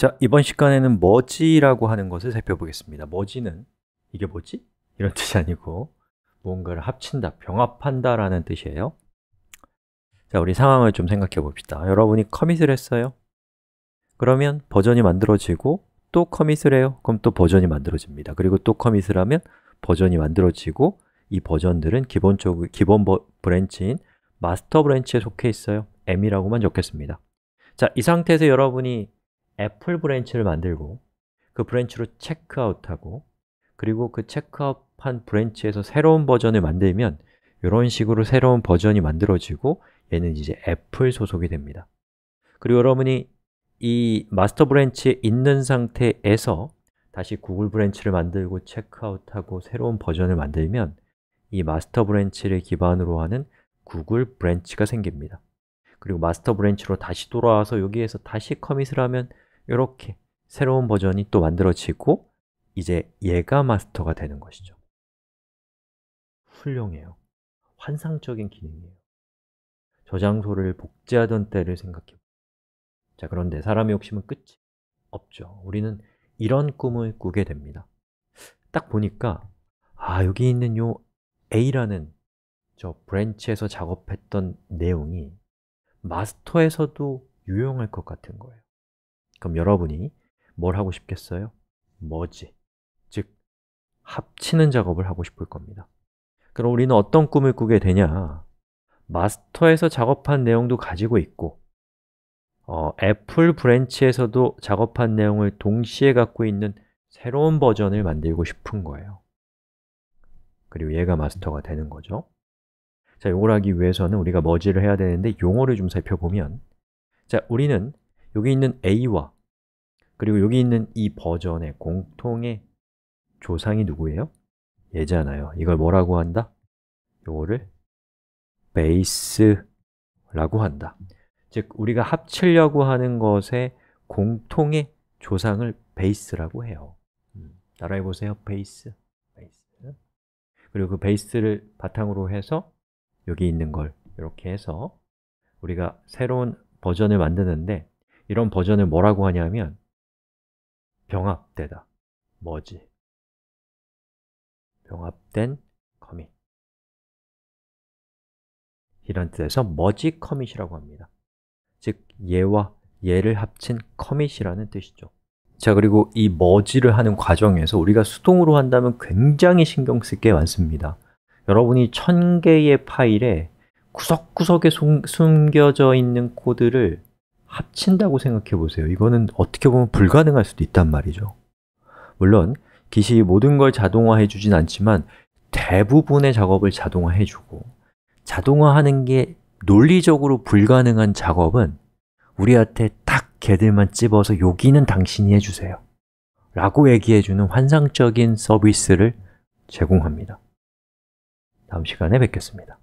자, 이번 시간에는 머지라고 하는 것을 살펴보겠습니다 머지는 이게 뭐지? 이런 뜻이 아니고 무언가를 합친다, 병합한다 라는 뜻이에요 자, 우리 상황을 좀 생각해 봅시다 여러분이 커밋을 했어요 그러면 버전이 만들어지고 또 커밋을 해요 그럼 또 버전이 만들어집니다 그리고 또 커밋을 하면 버전이 만들어지고 이 버전들은 기본적 기본 버, 브랜치인 마스터 브랜치에 속해 있어요 m이라고만 적겠습니다 자, 이 상태에서 여러분이 애플 브랜치를 만들고 그 브랜치로 체크아웃하고 그리고 그 체크아웃한 브랜치에서 새로운 버전을 만들면 이런 식으로 새로운 버전이 만들어지고 얘는 이제 애플 소속이 됩니다 그리고 여러분이 이 마스터 브랜치에 있는 상태에서 다시 구글 브랜치를 만들고 체크아웃하고 새로운 버전을 만들면 이 마스터 브랜치를 기반으로 하는 구글 브랜치가 생깁니다 그리고 마스터 브랜치로 다시 돌아와서 여기에서 다시 커밋을 하면 이렇게 새로운 버전이 또 만들어지고 이제 얘가 마스터가 되는 것이죠 훌륭해요 환상적인 기능이에요 저장소를 복제하던 때를 생각해 자, 그런데 사람의 욕심은 끝이 없죠 우리는 이런 꿈을 꾸게 됩니다 딱 보니까 아, 여기 있는 요 A라는 저 브랜치에서 작업했던 내용이 마스터에서도 유용할 것 같은 거예요 그럼 여러분이 뭘 하고 싶겠어요? 뭐지즉 합치는 작업을 하고 싶을 겁니다 그럼 우리는 어떤 꿈을 꾸게 되냐 마스터에서 작업한 내용도 가지고 있고 어, 애플 브랜치에서도 작업한 내용을 동시에 갖고 있는 새로운 버전을 만들고 싶은 거예요 그리고 얘가 마스터가 되는 거죠 자, 이걸 하기 위해서는 우리가 머지를 해야 되는데 용어를 좀 살펴보면 자, 우리는 여기 있는 A와 그리고 여기 있는 이 버전의 공통의 조상이 누구예요? 얘잖아요. 이걸 뭐라고 한다? 이거를 베이스라고 한다. 즉, 우리가 합치려고 하는 것의 공통의 조상을 베이스라고 해요. 음, 따라해보세요. 베이스. 베이스. 그리고 그 베이스를 바탕으로 해서 여기 있는 걸 이렇게 해서 우리가 새로운 버전을 만드는데 이런 버전을 뭐라고 하냐면 병합되다, 뭐지 병합된 커밋 이란 뜻에서 머지 커밋이라고 합니다 즉, 얘와 얘를 합친 커밋이라는 뜻이죠 자, 그리고 이 머지를 하는 과정에서 우리가 수동으로 한다면 굉장히 신경 쓸 게 많습니다 여러분이 천 개의 파일에 구석구석에 숨겨져 있는 코드를 합친다고 생각해 보세요. 이거는 어떻게 보면 불가능할 수도 있단 말이죠. 물론 기시 모든 걸 자동화해 주진 않지만 대부분의 작업을 자동화해 주고 자동화하는 게 논리적으로 불가능한 작업은 우리한테 딱 걔들만 찝어서 여기는 당신이 해주세요 라고 얘기해주는 환상적인 서비스를 제공합니다 다음 시간에 뵙겠습니다